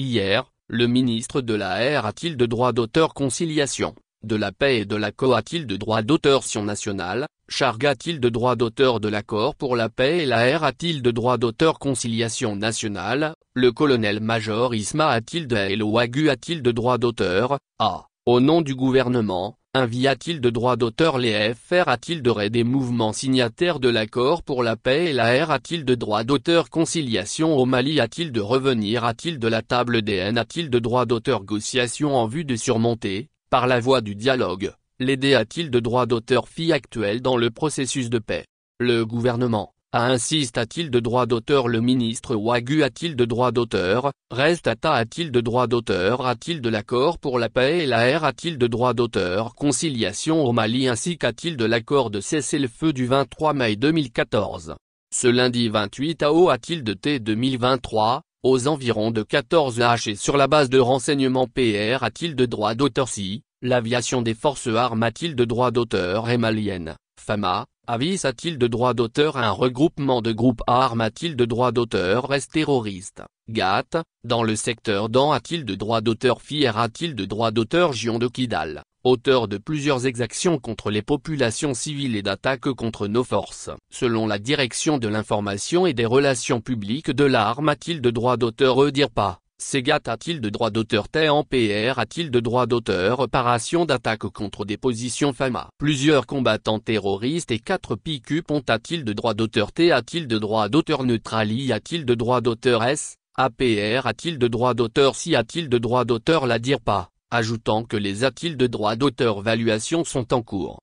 Hier, le ministre de la R a-t-il de droit d'auteur conciliation, de la paix et de la co a-t-il de droit d'auteur Sion nationale, charga t il de droit d'auteur de l'accord pour la paix et la R a-t-il de droit d'auteur conciliation nationale, le colonel-major Isma a-t-il de L.O.A.G.U. a-t-il de droit d'auteur, A, au nom du gouvernement, Invia a-t-il de droit d'auteur Les FR a-t-il de raid des mouvements signataires de l'accord pour la paix et la R a-t-il de droit d'auteur Conciliation au Mali a-t-il de revenir A-t-il de la table DN a-t-il de droit d'auteur gociation en vue de surmonter, par la voie du dialogue, l'aider a-t-il de droit d'auteur Fille actuelle dans le processus de paix Le gouvernement a insiste a-t-il de droit d'auteur Le ministre Wagu a-t-il de droit d'auteur Reste a-t-il de droit d'auteur A-t-il de l'accord pour la paix et la R a-t-il de droit d'auteur Conciliation au Mali ainsi qu'a-t-il de l'accord de cesser le feu du 23 mai 2014 Ce lundi 28 AO a-t-il de T 2023 aux environs de 14 H et sur la base de renseignements PR a-t-il de droit d'auteur si, l'aviation des forces armes a-t-il de droit d'auteur et malienne, FAMA, Avis a-t-il de droit d'auteur à un regroupement de groupes Armes a-t-il de droit d'auteur Reste terroriste Gat, dans le secteur Dan a-t-il de droit d'auteur Fier a-t-il de droit d'auteur Gion de Kidal, auteur de plusieurs exactions contre les populations civiles et d'attaques contre nos forces. Selon la direction de l'information et des relations publiques de l'arme a-t-il de droit d'auteur pas Segat a-t-il de droit d'auteur T PR a-t-il de droit d'auteur Réparation d'attaque contre des positions FAMA Plusieurs combattants terroristes et 4 ont a-t-il de droit d'auteur T a-t-il de droit d'auteur Neutrali a-t-il de droit d'auteur S APR a-t-il de droit d'auteur Si a-t-il de droit d'auteur La dire pas, ajoutant que les a-t-il de droit d'auteur valuation sont en cours.